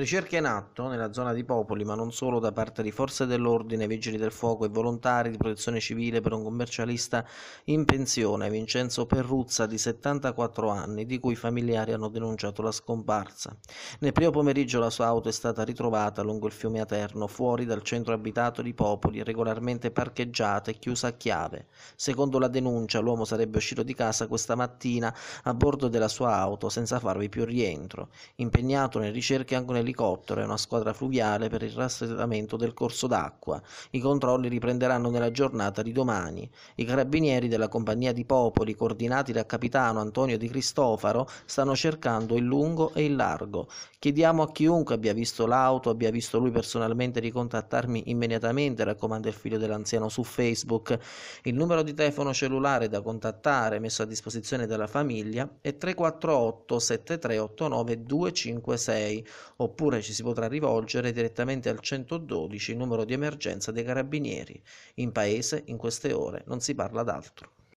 Ricerche in atto nella zona di Popoli, ma non solo, da parte di forze dell'ordine, vigili del fuoco e volontari di protezione civile per un commercialista in pensione, Vincenzo Perruzza, di 74 anni, di cui i familiari hanno denunciato la scomparsa. Nel primo pomeriggio la sua auto è stata ritrovata lungo il fiume Aterno, fuori dal centro abitato di Popoli, regolarmente parcheggiata e chiusa a chiave. Secondo la denuncia, l'uomo sarebbe uscito di casa questa mattina a bordo della sua auto senza farvi più rientro, impegnato nelle ricerche anche nel elicottero e una squadra fluviale per il rastrellamento del corso d'acqua. I controlli riprenderanno nella giornata di domani. I carabinieri della Compagnia di Popoli, coordinati dal capitano Antonio Di Cristofaro, stanno cercando il lungo e il largo. Chiediamo a chiunque abbia visto l'auto, abbia visto lui personalmente di contattarmi immediatamente, raccomanda il figlio dell'anziano su Facebook. Il numero di telefono cellulare da contattare messo a disposizione della famiglia è 348 7389 256 oppure oppure ci si potrà rivolgere direttamente al 112 numero di emergenza dei carabinieri. In paese in queste ore non si parla d'altro.